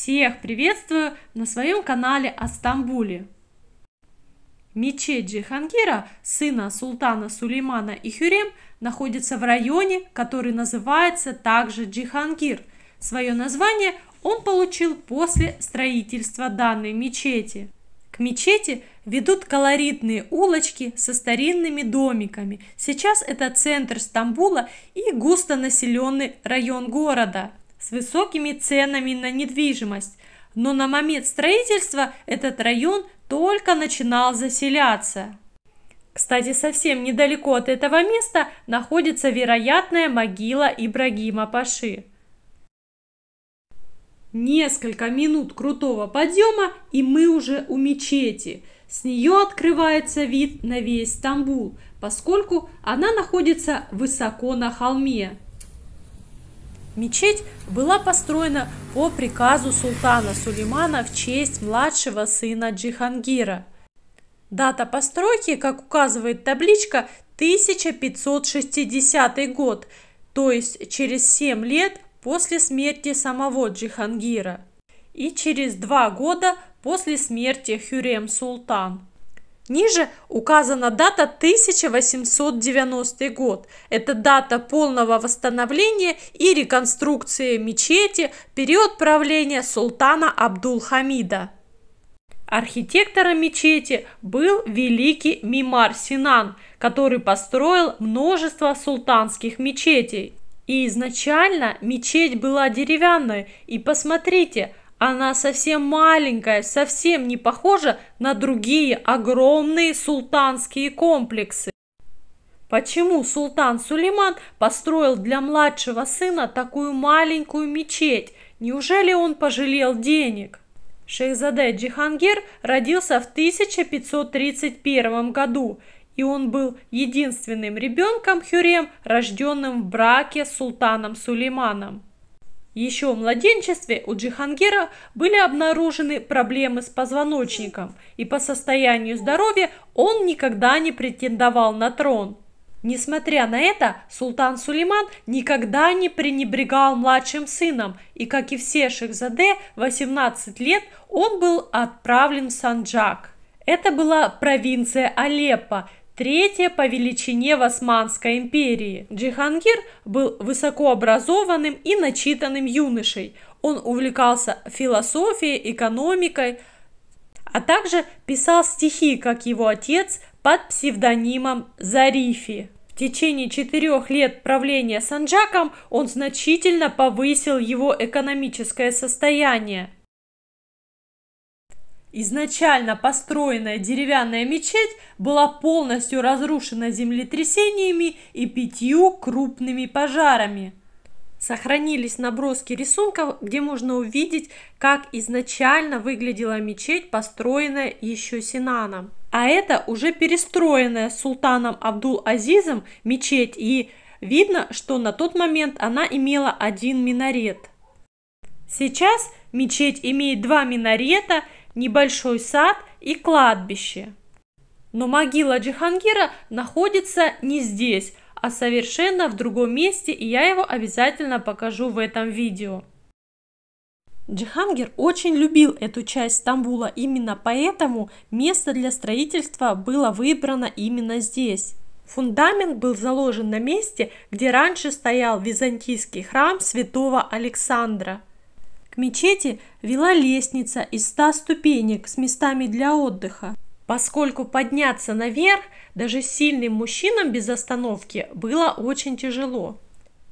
Всех приветствую на своем канале о Стамбуле. Мечеть Джихангира, сына султана Сулеймана и Хюрем, находится в районе, который называется также Джихангир. Свое название он получил после строительства данной мечети. К мечети ведут колоритные улочки со старинными домиками. Сейчас это центр Стамбула и густонаселенный район города с высокими ценами на недвижимость, но на момент строительства этот район только начинал заселяться. Кстати, совсем недалеко от этого места находится вероятная могила Ибрагима Паши. Несколько минут крутого подъема, и мы уже у мечети. С нее открывается вид на весь Стамбул, поскольку она находится высоко на холме. Мечеть была построена по приказу султана Сулеймана в честь младшего сына Джихангира. Дата постройки, как указывает табличка, 1560 год, то есть через 7 лет после смерти самого Джихангира и через два года после смерти Хюрем Султан. Ниже указана дата 1890 год. Это дата полного восстановления и реконструкции мечети, период правления султана Абдул-Хамида. Архитектором мечети был великий Мимар Синан, который построил множество султанских мечетей. И изначально мечеть была деревянной, и посмотрите – она совсем маленькая, совсем не похожа на другие огромные султанские комплексы. Почему султан Сулейман построил для младшего сына такую маленькую мечеть? Неужели он пожалел денег? Шейхзаде Джихангир родился в 1531 году, и он был единственным ребенком Хюрем, рожденным в браке с султаном Сулейманом. Еще в младенчестве у Джихангера были обнаружены проблемы с позвоночником, и по состоянию здоровья он никогда не претендовал на трон. Несмотря на это, султан Сулейман никогда не пренебрегал младшим сыном, и, как и все Шехзаде, 18 лет он был отправлен в Санджак. Это была провинция Алеппо, третья по величине в Османской империи. Джихангир был высокообразованным и начитанным юношей. Он увлекался философией, экономикой, а также писал стихи, как его отец, под псевдонимом Зарифи. В течение четырех лет правления Санджаком он значительно повысил его экономическое состояние. Изначально построенная деревянная мечеть была полностью разрушена землетрясениями и пятью крупными пожарами. Сохранились наброски рисунков, где можно увидеть, как изначально выглядела мечеть, построенная еще Синаном. А это уже перестроенная султаном Абдул-Азизом мечеть, и видно, что на тот момент она имела один минарет. Сейчас мечеть имеет два минарета – небольшой сад и кладбище. Но могила Джихангира находится не здесь, а совершенно в другом месте, и я его обязательно покажу в этом видео. Джихангир очень любил эту часть Стамбула, именно поэтому место для строительства было выбрано именно здесь. Фундамент был заложен на месте, где раньше стоял византийский храм святого Александра мечети вела лестница из ста ступенек с местами для отдыха, поскольку подняться наверх даже сильным мужчинам без остановки было очень тяжело.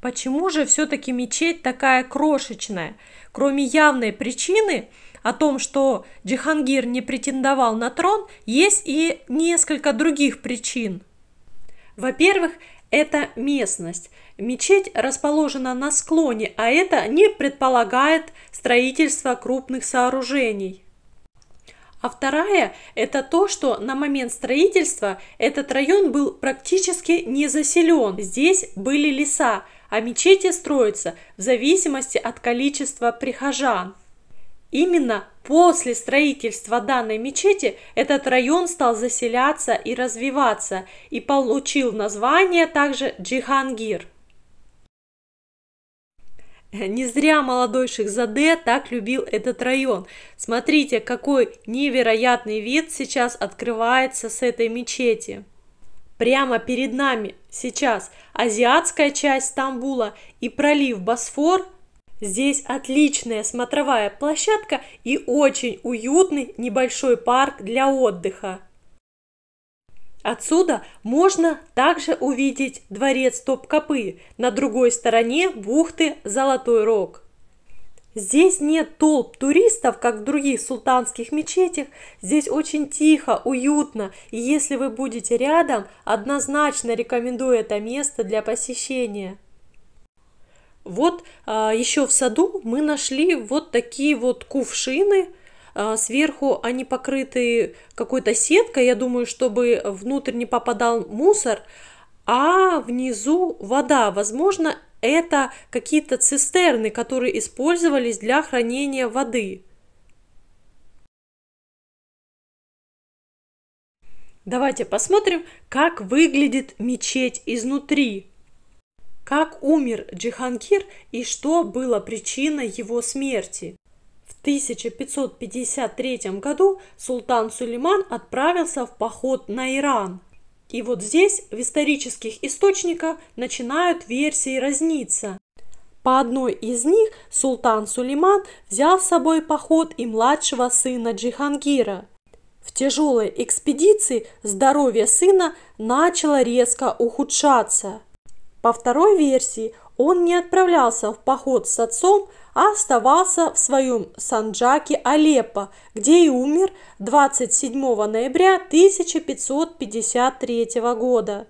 Почему же все-таки мечеть такая крошечная? Кроме явной причины о том, что Джихангир не претендовал на трон, есть и несколько других причин. Во-первых, это местность. Мечеть расположена на склоне, а это не предполагает строительство крупных сооружений. А вторая – это то, что на момент строительства этот район был практически не заселен. Здесь были леса, а мечети строятся в зависимости от количества прихожан. Именно после строительства данной мечети этот район стал заселяться и развиваться и получил название также Джихангир. Не зря молодой Шихзаде так любил этот район. Смотрите, какой невероятный вид сейчас открывается с этой мечети. Прямо перед нами сейчас азиатская часть Стамбула и пролив Босфор – Здесь отличная смотровая площадка и очень уютный небольшой парк для отдыха. Отсюда можно также увидеть дворец Топкапы на другой стороне бухты Золотой Рог. Здесь нет толп туристов, как в других султанских мечетях. Здесь очень тихо, уютно. И если вы будете рядом, однозначно рекомендую это место для посещения. Вот а, еще в саду мы нашли вот такие вот кувшины, а, сверху они покрыты какой-то сеткой, я думаю, чтобы внутрь не попадал мусор, а внизу вода. Возможно, это какие-то цистерны, которые использовались для хранения воды. Давайте посмотрим, как выглядит мечеть изнутри. Как умер Джихангир и что было причиной его смерти? В 1553 году султан Сулейман отправился в поход на Иран. И вот здесь в исторических источниках начинают версии разниться. По одной из них султан Сулейман взял с собой поход и младшего сына Джихангира. В тяжелой экспедиции здоровье сына начало резко ухудшаться – по второй версии, он не отправлялся в поход с отцом, а оставался в своем Санджаке Алеппо, где и умер 27 ноября 1553 года.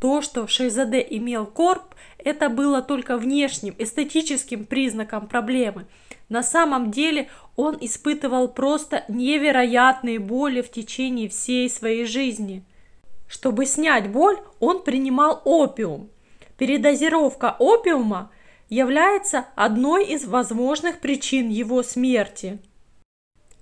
То, что Шейзаде имел корп, это было только внешним, эстетическим признаком проблемы. На самом деле он испытывал просто невероятные боли в течение всей своей жизни. Чтобы снять боль, он принимал опиум, Передозировка опиума является одной из возможных причин его смерти.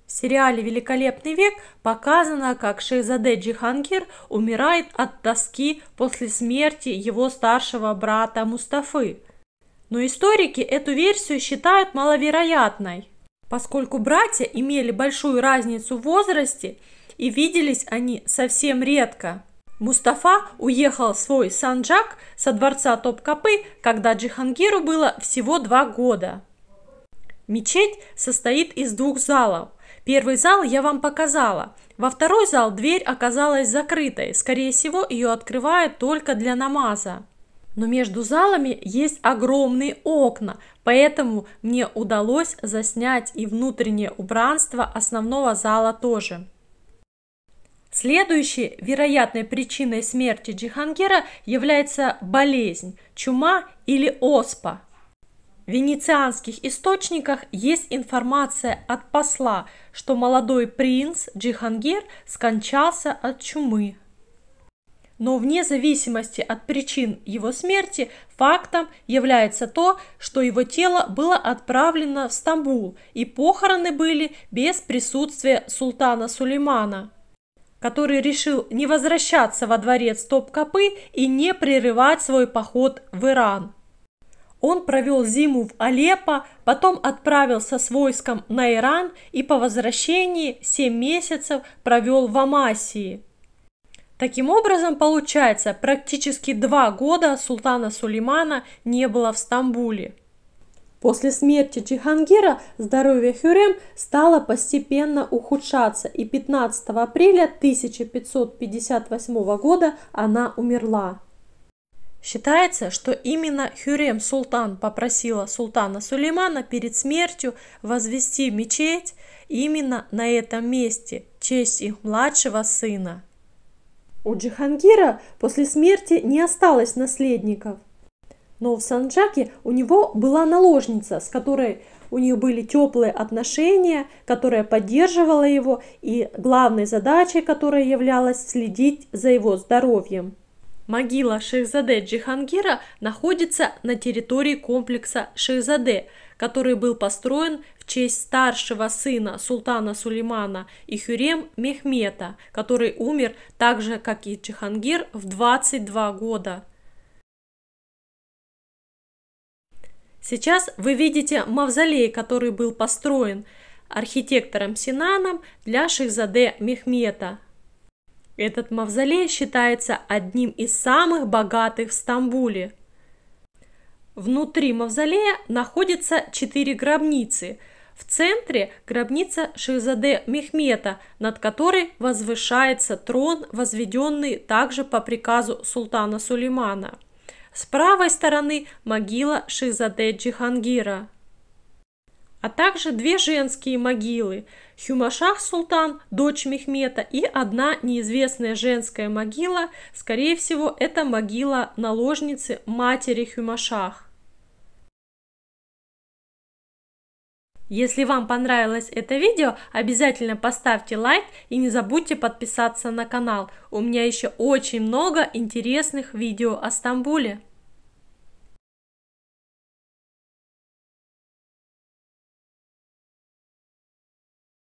В сериале «Великолепный век» показано, как Шейзаде Джихангир умирает от тоски после смерти его старшего брата Мустафы. Но историки эту версию считают маловероятной, поскольку братья имели большую разницу в возрасте и виделись они совсем редко. Мустафа уехал в свой Санджак со дворца Топкапы, когда Джихангиру было всего два года. Мечеть состоит из двух залов. Первый зал я вам показала. Во второй зал дверь оказалась закрытой. Скорее всего, ее открывают только для намаза. Но между залами есть огромные окна, поэтому мне удалось заснять и внутреннее убранство основного зала тоже. Следующей вероятной причиной смерти Джихангира является болезнь, чума или оспа. В венецианских источниках есть информация от посла, что молодой принц Джихангир скончался от чумы. Но вне зависимости от причин его смерти, фактом является то, что его тело было отправлено в Стамбул, и похороны были без присутствия султана Сулеймана который решил не возвращаться во дворец Топкапы и не прерывать свой поход в Иран. Он провел зиму в Алеппо, потом отправился с войском на Иран и по возвращении 7 месяцев провел в Амасии. Таким образом, получается, практически два года султана Сулеймана не было в Стамбуле. После смерти Джихангира здоровье Хюрем стало постепенно ухудшаться, и 15 апреля 1558 года она умерла. Считается, что именно Хюрем Султан попросила султана Сулеймана перед смертью возвести мечеть именно на этом месте в честь их младшего сына. У Джихангира после смерти не осталось наследников – но в Санджаке у него была наложница, с которой у них были теплые отношения, которая поддерживала его, и главной задачей которой являлось следить за его здоровьем. Могила Шейхзаде Джихангира находится на территории комплекса Шейхзаде, который был построен в честь старшего сына султана Сулеймана и Хюрем Мехмета, который умер так же, как и Джихангир, в 22 года. Сейчас вы видите мавзолей, который был построен архитектором Синаном для Шихзаде Мехмета. Этот мавзолей считается одним из самых богатых в Стамбуле. Внутри мавзолея находятся четыре гробницы. В центре гробница Шихзаде Мехмета, над которой возвышается трон, возведенный также по приказу султана Сулеймана. С правой стороны могила Шизаде Джихангира, а также две женские могилы – Хюмашах Султан, дочь Мехмета, и одна неизвестная женская могила, скорее всего, это могила наложницы матери Хюмашах. Если вам понравилось это видео, обязательно поставьте лайк и не забудьте подписаться на канал. У меня еще очень много интересных видео о Стамбуле.